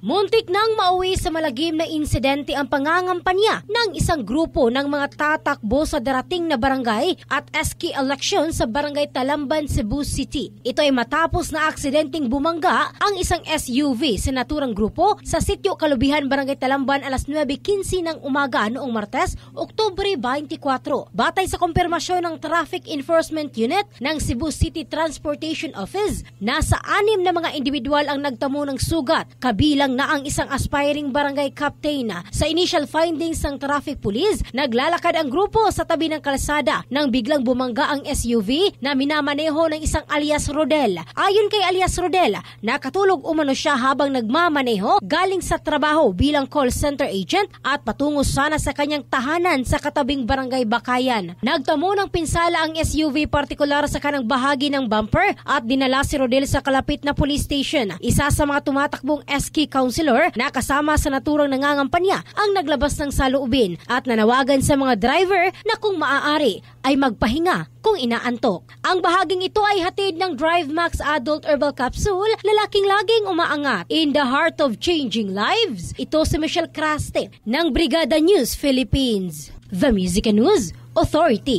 Muntik nang mauwi sa malagim na insidente ang pangangampanya ng isang grupo ng mga tatakbo sa darating na barangay at SK election sa barangay Talamban, Cebu City. Ito ay matapos na aksidenteng bumangga ang isang SUV sa naturang grupo sa sityo Kalubihan, barangay Talamban alas 9.15 ng umaga noong Martes, Oktubre 24. Batay sa kompirmasyon ng Traffic Enforcement Unit ng Cebu City Transportation Office, nasa anim na mga individual ang nagtamo ng sugat, kabilang lang na ang isang aspiring barangay captain sa initial findings ng traffic police, naglalakad ang grupo sa tabi ng kalsada nang biglang bumangga ang SUV na minamaneho ng isang alias Rodel. Ayon kay alias Rodel, nakatulog umano siya habang nagmamaneho galing sa trabaho bilang call center agent at patungo sana sa kanyang tahanan sa katabing barangay Bakayan. Nagtamo ng pinsala ang SUV partikular sa kanang bahagi ng bumper at dinala si Rodel sa kalapit na police station. Isa sa mga tumatakbong SK councilor na kasama sa naturang nangangampanya ang naglabas ng saloobin at nanawagan sa mga driver na kung maaari ay magpahinga kung inaantok. Ang bahaging ito ay hatid ng Drive Max Adult Herbal Capsule, lalaking laging umaangat in the heart of changing lives. Ito si Michelle Craste ng Brigada News Philippines, The Music and News Authority.